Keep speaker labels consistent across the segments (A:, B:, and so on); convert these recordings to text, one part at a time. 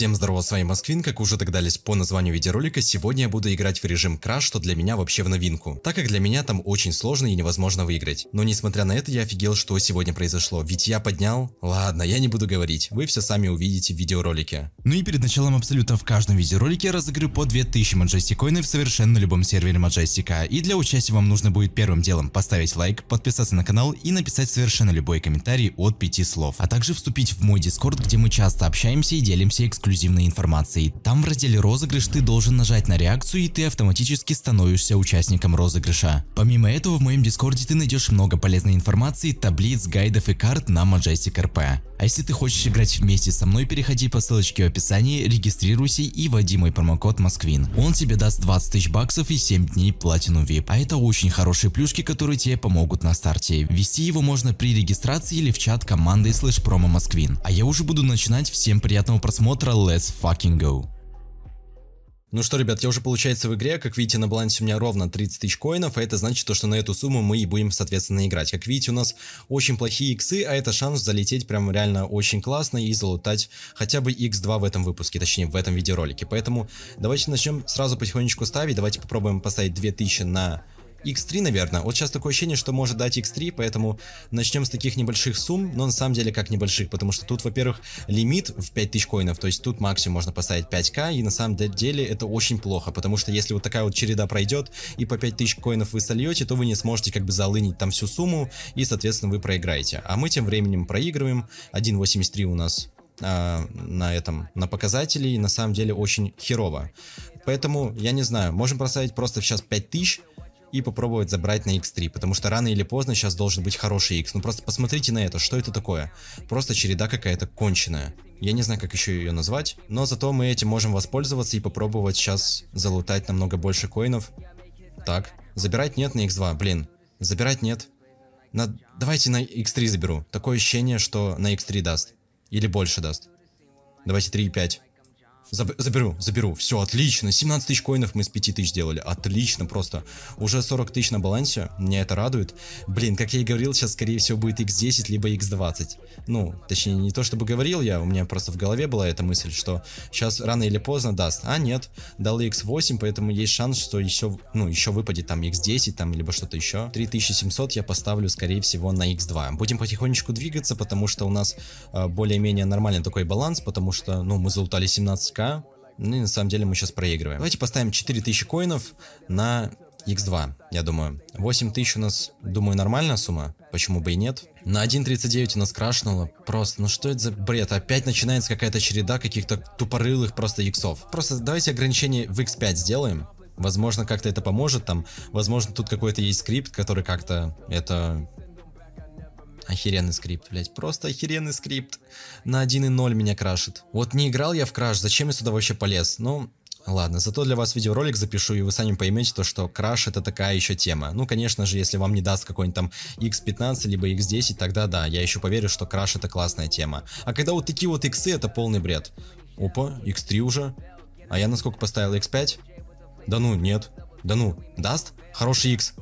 A: Всем здорово, с вами Москвин, как уже догадались по названию видеоролика, сегодня я буду играть в режим краш, что для меня вообще в новинку, так как для меня там очень сложно и невозможно выиграть. Но несмотря на это, я офигел, что сегодня произошло, ведь я поднял... Ладно, я не буду говорить, вы все сами увидите в видеоролике. Ну и перед началом абсолютно в каждом видеоролике я разыграю по 2000 Majestic коины в совершенно любом сервере Majestic, и для участия вам нужно будет первым делом поставить лайк, подписаться на канал и написать совершенно любой комментарий от 5 слов, а также вступить в мой дискорд, где мы часто общаемся и делимся эксклюзивными эксклюзивной информацией. Там в разделе «Розыгрыш» ты должен нажать на реакцию, и ты автоматически становишься участником розыгрыша. Помимо этого, в моем дискорде ты найдешь много полезной информации, таблиц, гайдов и карт на Majestic RP. А если ты хочешь играть вместе со мной, переходи по ссылочке в описании, регистрируйся и вводи мой промокод Москвин. Он тебе даст 20 тысяч баксов и 7 дней платину VIP. А это очень хорошие плюшки, которые тебе помогут на старте. Вести его можно при регистрации или в чат команды слэш промо Москвин. А я уже буду начинать. Всем приятного просмотра жанра Let's Fucking Go. Ну что, ребят, я уже получается в игре, как видите, на балансе у меня ровно 30 тысяч коинов, а это значит то, что на эту сумму мы и будем, соответственно, играть. Как видите, у нас очень плохие иксы, а это шанс залететь прям реально очень классно и залутать хотя бы x2 в этом выпуске, точнее в этом видеоролике. Поэтому давайте начнем сразу потихонечку ставить, давайте попробуем поставить 2000 на X3, наверное. Вот сейчас такое ощущение, что может дать X3, поэтому начнем с таких небольших сумм, но на самом деле как небольших, потому что тут, во-первых, лимит в 5000 коинов, то есть тут максимум можно поставить 5к, и на самом деле это очень плохо, потому что если вот такая вот череда пройдет, и по 5000 коинов вы сольете, то вы не сможете как бы залынить там всю сумму, и, соответственно, вы проиграете. А мы тем временем проигрываем, 1.83 у нас э, на этом, на показателе, и на самом деле очень херово. Поэтому, я не знаю, можем проставить просто сейчас 5000, и попробовать забрать на x3, потому что рано или поздно сейчас должен быть хороший x. Ну просто посмотрите на это, что это такое? Просто череда какая-то конченая. Я не знаю, как еще ее назвать, но зато мы этим можем воспользоваться и попробовать сейчас залутать намного больше коинов. Так, забирать нет на x2, блин, забирать нет. На... Давайте на x3 заберу, такое ощущение, что на x3 даст. Или больше даст. Давайте и 3,5 заберу, заберу. Все, отлично. 17 тысяч коинов мы с 5 тысяч сделали, Отлично просто. Уже 40 тысяч на балансе. Меня это радует. Блин, как я и говорил, сейчас скорее всего будет x10, либо x20. Ну, точнее, не то чтобы говорил я, у меня просто в голове была эта мысль, что сейчас рано или поздно даст. А нет, дал x8, поэтому есть шанс, что еще, ну, еще выпадет там x10 там, либо что-то еще. 3700 я поставлю, скорее всего, на x2. Будем потихонечку двигаться, потому что у нас э, более-менее нормальный такой баланс, потому что, ну, мы залутали 17 ну и на самом деле мы сейчас проигрываем. Давайте поставим 4000 коинов на X2, я думаю. 8000 у нас, думаю, нормальная сумма. Почему бы и нет? На 1.39 у нас крашнуло. Просто, ну что это за бред? Опять начинается какая-то череда каких-то тупорылых просто иксов. Просто давайте ограничение в x5 сделаем. Возможно, как-то это поможет там. Возможно, тут какой-то есть скрипт, который как-то это Охеренный скрипт, блять, Просто охеренный скрипт. На 1.0 меня крашит. Вот не играл я в краш, зачем я сюда вообще полез? Ну, Ладно, зато для вас видеоролик запишу, и вы сами поймете то, что краш это такая еще тема. Ну, конечно же, если вам не даст какой-нибудь там X15, либо X10, тогда да, я еще поверю, что краш это классная тема. А когда вот такие вот X, это полный бред. Опа, X3 уже. А я насколько поставил X5? Да ну, нет. Да ну, даст? Хороший X.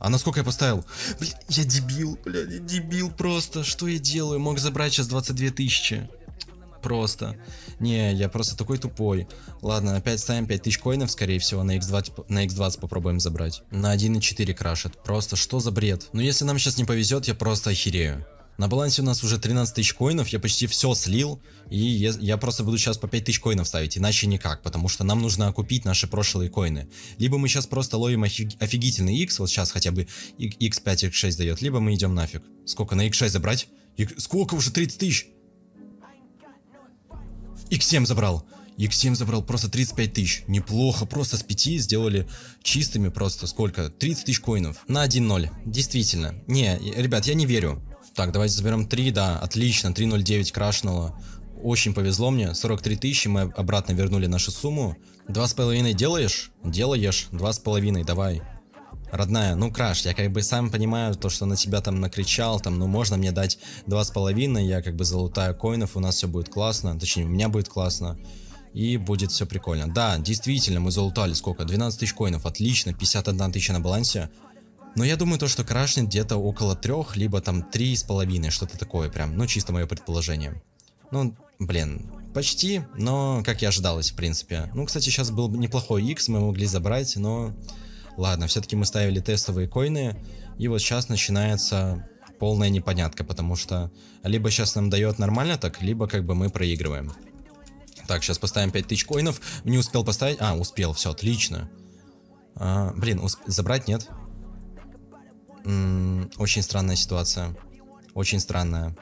A: А насколько я поставил? Блин, я дебил, блядь, я дебил просто. Что я делаю? Мог забрать сейчас 22 тысячи. Просто. Не, я просто такой тупой. Ладно, опять ставим 5000 коинов, скорее всего, на x20, на x20 попробуем забрать. На 1.4 крашит. Просто что за бред? Но ну, если нам сейчас не повезет, я просто охерею. На балансе у нас уже 13 тысяч коинов, я почти все слил, и я, я просто буду сейчас по 5 тысяч коинов ставить, иначе никак, потому что нам нужно окупить наши прошлые коины. Либо мы сейчас просто ловим офиг, офигительный X, вот сейчас хотя бы X5, X6 дает, либо мы идем нафиг. Сколько на X6 забрать? X... Сколько уже? 30 тысяч! X7 забрал! X7 забрал просто 35 тысяч. Неплохо, просто с 5 сделали чистыми просто сколько? 30 тысяч коинов. На 1-0. Действительно. Не, ребят, я не верю. Так, давайте заберем 3, да, отлично, 3.09 крашнуло. Очень повезло мне, 43 тысячи, мы обратно вернули нашу сумму. Два с половиной делаешь? Делаешь, два с половиной, давай. Родная, ну краш, я как бы сам понимаю то, что на тебя там накричал, там, ну можно мне дать два с половиной, я как бы залутаю коинов, у нас все будет классно, точнее у меня будет классно и будет все прикольно. Да, действительно, мы залутали сколько? 12 тысяч коинов, отлично, 51 тысяча на балансе. Но я думаю, то, что крашнет где-то около трех, либо там три с половиной, что-то такое прям. Ну, чисто мое предположение. Ну, блин, почти, но как и ожидалось, в принципе. Ну, кстати, сейчас был неплохой X, мы могли забрать, но... Ладно, все-таки мы ставили тестовые коины, и вот сейчас начинается полная непонятка, потому что либо сейчас нам дает нормально так, либо как бы мы проигрываем. Так, сейчас поставим 5000 коинов. Не успел поставить. А, успел, все, отлично. А, блин, усп... забрать нет? М-м, очень странная ситуация. Очень странная.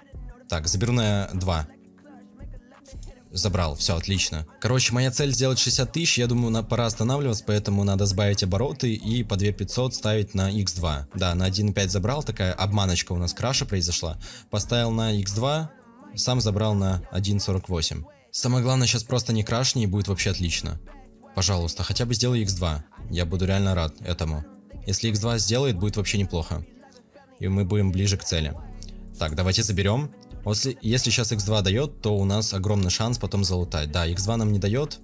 A: Так, заберу на 2. Забрал, все, отлично. Короче, моя цель сделать 60 тысяч, я думаю, на, пора останавливаться, поэтому надо сбавить обороты и по 500 ставить на x2. Да, на 1.5 забрал, такая обманочка у нас, краша произошла. Поставил на x2, сам забрал на 1.48. Самое главное, сейчас просто не краш, и будет вообще отлично. Пожалуйста, хотя бы сделай x2, я буду реально рад этому. Если x2 сделает, будет вообще неплохо. И мы будем ближе к цели. Так, давайте заберем. Если, если сейчас x2 дает, то у нас огромный шанс потом залутать. Да, x2 нам не дает.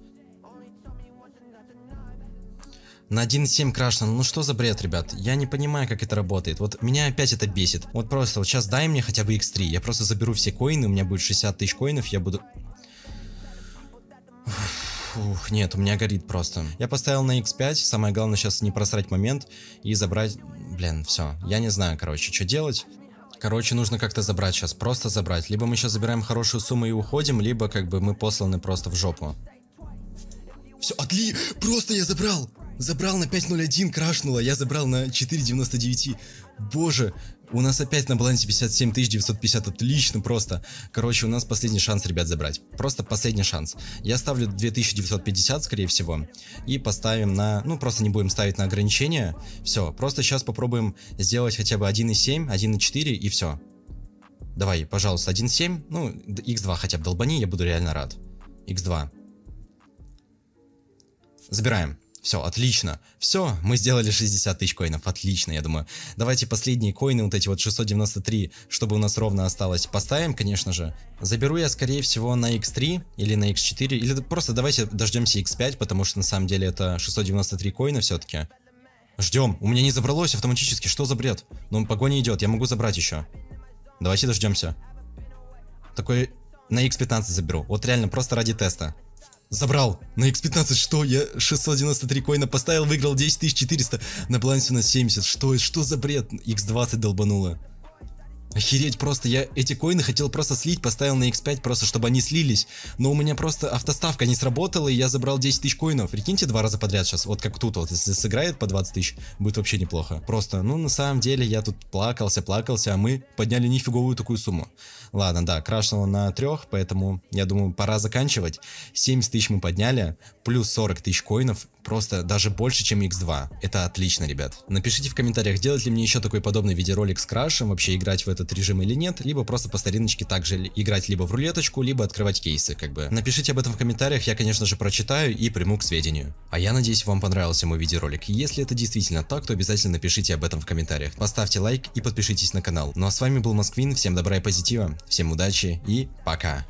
A: На 1.7 крашено. Ну что за бред, ребят? Я не понимаю, как это работает. Вот меня опять это бесит. Вот просто, вот сейчас дай мне хотя бы x3. Я просто заберу все коины, у меня будет 60 тысяч коинов, я буду... Фух, нет, у меня горит просто. Я поставил на X5, самое главное сейчас не просрать момент и забрать... Блин, все, я не знаю, короче, что делать. Короче, нужно как-то забрать сейчас, просто забрать. Либо мы сейчас забираем хорошую сумму и уходим, либо как бы мы посланы просто в жопу. Все, отли... Просто я забрал! Забрал на 5.01, крашнуло, я забрал на 4.99. Боже, у нас опять на балансе 57 950, отлично просто. Короче, у нас последний шанс, ребят, забрать. Просто последний шанс. Я ставлю 2950, скорее всего, и поставим на... Ну, просто не будем ставить на ограничение. Все, просто сейчас попробуем сделать хотя бы 1.7, 1.4 и все. Давай, пожалуйста, 1.7, ну, x2 хотя бы долбани, я буду реально рад. x2. Забираем. Все, отлично. Все, мы сделали 60 тысяч коинов. Отлично, я думаю. Давайте последние коины, вот эти вот 693, чтобы у нас ровно осталось, поставим, конечно же. Заберу я, скорее всего, на x3 или на x4, или просто давайте дождемся x5, потому что на самом деле это 693 коина все-таки. Ждем. У меня не забралось автоматически. Что за бред? Ну, погоня идет. Я могу забрать еще. Давайте дождемся. Такой на x15 заберу. Вот реально, просто ради теста. Забрал. На x15 что? Я 693 коина поставил, выиграл 10400. На балансе на 70. Что, что за бред? x20 долбануло. Охереть просто, я эти коины хотел просто слить, поставил на x5 просто, чтобы они слились. Но у меня просто автоставка не сработала, и я забрал 10 тысяч коинов. Прикиньте, два раза подряд сейчас, вот как тут вот, если сыграет по 20 тысяч, будет вообще неплохо. Просто, ну на самом деле я тут плакался, плакался, а мы подняли нифиговую такую сумму. Ладно, да, крашнуло на трех, поэтому я думаю, пора заканчивать. 70 тысяч мы подняли, плюс 40 тысяч коинов, просто даже больше, чем X2. Это отлично, ребят. Напишите в комментариях, делать ли мне еще такой подобный видеоролик с крашем, вообще играть в этот режим или нет, либо просто по стариночке также играть либо в рулеточку, либо открывать кейсы, как бы. Напишите об этом в комментариях, я, конечно же, прочитаю и приму к сведению. А я надеюсь, вам понравился мой видеоролик. Если это действительно так, то обязательно напишите об этом в комментариях. Поставьте лайк и подпишитесь на канал. Ну а с вами был Москвин, всем добра и позитива, всем удачи и пока.